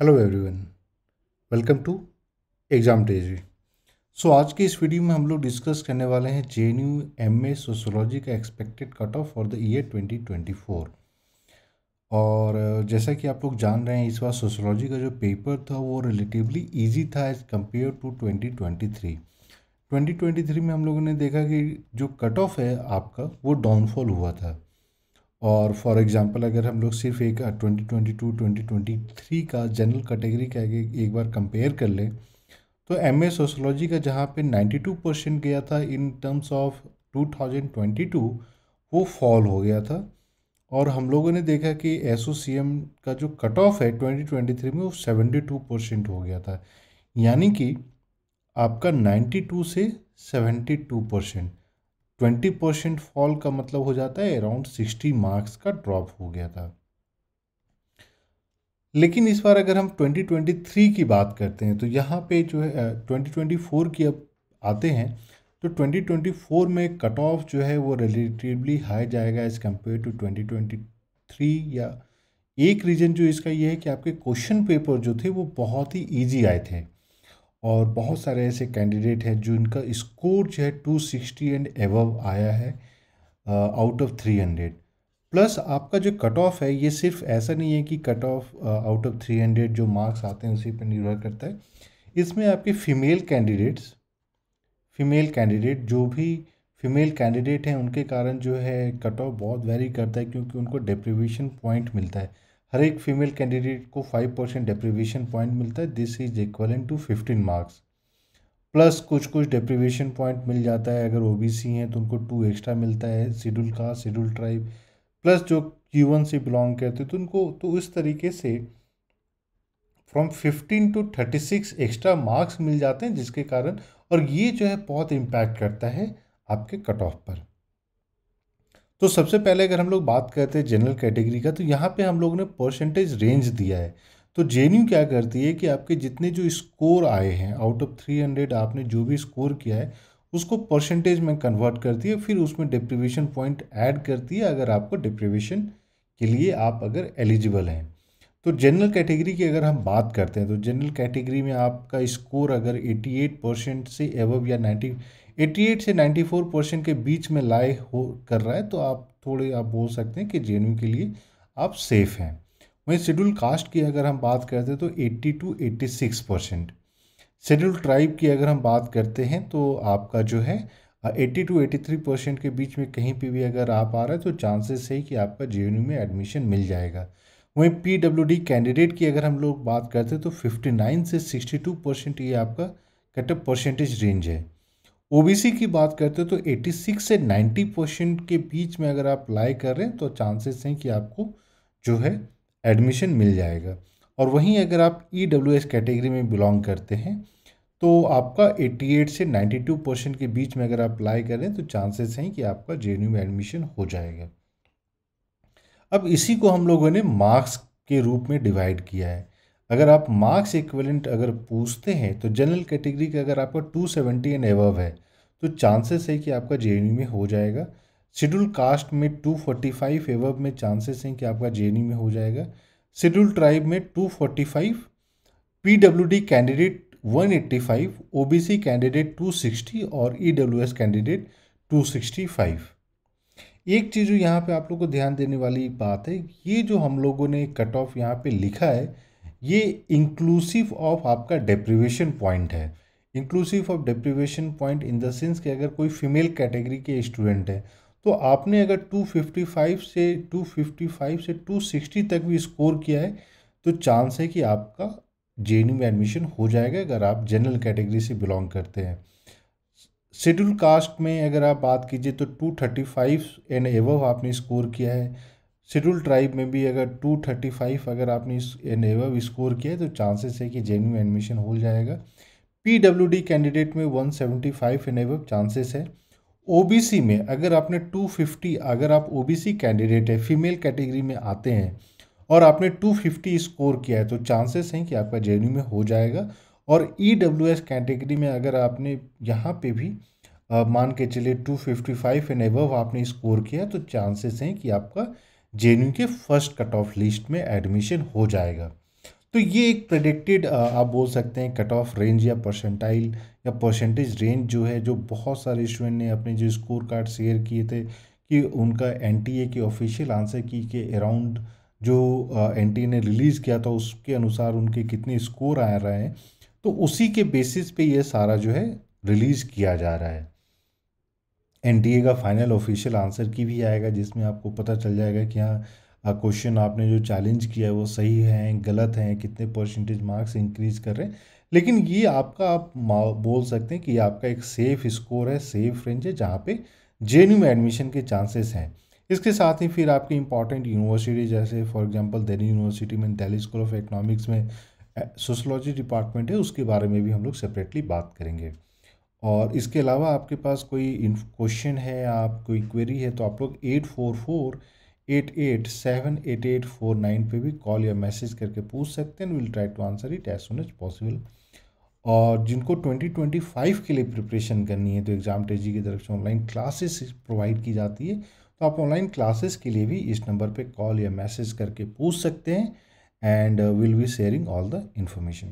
hello everyone welcome to exam daisy so आज के इस वीडियो में हम लोग डिस्कस करने वाले हैं J N U M A sociology का expected cut off for the year twenty twenty four और uh, जैसा कि आप लोग जान रहे हैं इस बार सोशोलॉजी का जो पेपर था वो रिलेटिवली ईजी था as compared to twenty twenty twenty three twenty three में हम लोगों ने देखा कि जो कट ऑफ है आपका वो डाउनफॉल हुआ था और फॉर एग्ज़ाम्पल अगर हम लोग सिर्फ एक 2022 uh, 2023 का जनरल कैटेगरी का एक बार कंपेयर कर लें तो एम ए सोशोलॉजी का जहाँ पे 92 परसेंट गया था इन टर्म्स ऑफ 2022 वो फॉल हो गया था और हम लोगों ने देखा कि एस का जो कट ऑफ है 2023 में वो 72 परसेंट हो गया था यानी कि आपका 92 से 72 परसेंट ट्वेंटी परसेंट फॉल का मतलब हो जाता है अराउंड सिक्सटी मार्क्स का ड्रॉप हो गया था लेकिन इस बार अगर हम 2023 की बात करते हैं तो यहाँ पे जो है 2024 की अब आते हैं तो 2024 में कट ऑफ जो है वो रिलेटिवली हाई जाएगा एज़ कम्पेयर टू 2023 या एक रीज़न जो इसका ये है कि आपके क्वेश्चन पेपर जो थे वो बहुत ही ईजी आए थे और बहुत सारे ऐसे कैंडिडेट हैं जो इनका स्कोर जो है टू सिक्सटी एंड एवव आया है out of three hundred plus आपका जो कट ऑफ है ये सिर्फ ऐसा नहीं है कि cut off out of three hundred जो मार्क्स आते हैं उसी पर निर्भर करता है इसमें आपके फीमेल कैंडिडेट्स फीमेल कैंडिडेट जो भी फीमेल कैंडिडेट हैं उनके कारण जो है कट ऑफ बहुत वेरी करता है क्योंकि उनको डिप्रिवेशन पॉइंट मिलता है हर एक फीमेल कैंडिडेट को फाइव परसेंट डेप्रीवेशन पॉइंट मिलता है this is equivalent to fifteen marks plus कुछ कुछ डेप्रीवेशन पॉइंट मिल जाता है अगर सी हैं तो उनको टू एक्स्ट्रा मिलता है schedule caste schedule tribe plus जो क्यू से बिलोंग करते तो उनको तो उस तरीके से from fifteen to thirty six extra marks मिल जाते हैं जिसके कारण और ये जो है बहुत इम्पैक्ट करता है आपके कट ऑफ पर तो सबसे पहले अगर हम लोग बात करते हैं जनरल कैटेगरी का तो यहाँ पे हम लोग ने परसेंटेज रेंज दिया है तो जे क्या करती है कि आपके जितने जो स्कोर आए हैं आउट ऑफ थ्री हंड्रेड आपने जो भी स्कोर किया है उसको परसेंटेज में कन्वर्ट करती है फिर उसमें डिप्रिवेशन पॉइंट ऐड करती है अगर आपको डिप्रिवेशन के लिए आप अगर एलिजिबल हैं तो जनरल कैटेगरी की अगर हम बात करते हैं तो जनरल कैटेगरी में आपका स्कोर अगर 88 परसेंट से एवब या नाइन्टी 88 से 94 परसेंट के बीच में लाए हो कर रहा है तो आप थोड़े आप बोल सकते हैं कि जे के लिए आप सेफ़ हैं वहीं शेड्यूल कास्ट की अगर हम बात करते हैं तो 80 टू 86 परसेंट शेड्यूल ट्राइब की अगर हम बात करते हैं तो आपका जो है 80 टू 83 परसेंट के बीच में कहीं पे भी अगर आप आ रहे हैं तो चांसेस है कि आपका जे में एडमिशन मिल जाएगा वहीं पी कैंडिडेट की अगर हम लोग बात करते हैं तो 59 से 62 परसेंट ये आपका कटअप परसेंटेज रेंज है ओबीसी की बात करते हैं तो 86 से 90 परसेंट के बीच में अगर आप अप्लाई कर रहे हैं तो चांसेस हैं कि आपको जो है एडमिशन मिल जाएगा और वहीं अगर आप ई e कैटेगरी में बिलोंग करते हैं तो आपका 88 से 92 परसेंट के बीच में अगर आप अप्लाई करें तो चांसेस हैं कि आपका जे में एडमिशन हो जाएगा अब इसी को हम लोगों ने मार्क्स के रूप में डिवाइड किया है अगर आप मार्क्स इक्वलेंट अगर पूछते हैं तो जनरल कैटेगरी का अगर आपका 270 एंड एवव है तो चांसेस है कि आपका जे e में हो जाएगा शेड्यूल कास्ट में 245 एवव में चांसेस हैं कि आपका जे e में हो जाएगा शेड्यूल ट्राइब में 245 डी candidate one eighty five O B C candidate two sixty और E W S candidate two sixty five एक चीज़ जो यहाँ पे आप लोग को ध्यान देने वाली बात है ये जो हम लोगों ने कट ऑफ यहाँ पे लिखा है ये इंक्लूसिव ऑफ आपका डेप्रिवेशन पॉइंट है inclusive of deprivation point in the sense कि अगर कोई फीमेल कैटेगरी के स्टूडेंट है तो आपने अगर 255 से 255 से 260 तक भी स्कोर किया है तो चांस है कि आपका जे में एडमिशन हो जाएगा अगर आप जनरल कैटेगरी से बिलोंग करते हैं शेड्यूल कास्ट में अगर आप बात कीजिए तो 235 एंड एवव आपने स्कोर किया है शेड्यूल ट्राइब में भी अगर 235 अगर आपने इस एंड स्कोर किया है तो चांसेस है कि जेन्यू एडमिशन हो जाएगा पीडब्ल्यूडी कैंडिडेट में 175 एन एवब चांसेस है ओबीसी में अगर आपने 250 अगर आप ओबीसी कैंडिडेट है फीमेल कैटेगरी में आते हैं और आपने 250 स्कोर किया है तो चांसेस हैं कि आपका जे में हो जाएगा और ई e कैटेगरी में अगर आपने यहाँ पे भी आ, मान के चले 255 एंड एवब आपने स्कोर किया तो चांसेस हैं कि आपका जे के फर्स्ट कट ऑफ लिस्ट में एडमिशन हो जाएगा तो ये एक प्रडिक्टेड आप बोल सकते हैं कट ऑफ रेंज या परसेंटाइल या परसेंटेज रेंज जो है जो बहुत सारे स्टूडेंट ने अपने जो स्कोर कार्ड शेयर किए थे कि उनका एन के ऑफिशियल आंसर की के अराउंड जो एन ने रिलीज़ किया था उसके अनुसार उनके कितने स्कोर आ रहे हैं तो उसी के बेसिस पे ये सारा जो है रिलीज़ किया जा रहा है एन का फाइनल ऑफिशियल आंसर की भी आएगा जिसमें आपको पता चल जाएगा कि हाँ क्वेश्चन आपने जो चैलेंज किया है वो सही है गलत है कितने परसेंटेज मार्क्स इंक्रीज कर रहे हैं लेकिन ये आपका आप बोल सकते हैं कि ये आपका एक सेफ़ स्कोर है सेफ रेंज है जहाँ पे जे में एडमिशन के चांसेस हैं इसके साथ ही फिर आपकी इंपॉर्टेंट यूनिवर्सिटी जैसे फॉर एग्जांपल दिल्ली यूनिवर्सिटी में दिल्ली स्कूल ऑफ इकोनॉमिक्स में सोशोलॉजी डिपार्टमेंट है उसके बारे में भी हम लोग सेपरेटली बात करेंगे और इसके अलावा आपके पास कोई क्वेश्चन है आप कोई क्वेरी है तो आप लोग eight four four eight eight seven eight eight four nine पर भी कॉल या मैसेज करके पूछ सकते हैं will try to answer it as soon as possible और जिनको 2025 के लिए प्रिपरेशन करनी है तो एग्ज़ाम टेजी की तरफ से ऑनलाइन क्लासेस प्रोवाइड की जाती है तो आप ऑनलाइन क्लासेस के लिए भी इस नंबर पे कॉल या मैसेज करके पूछ सकते हैं and will be sharing all the information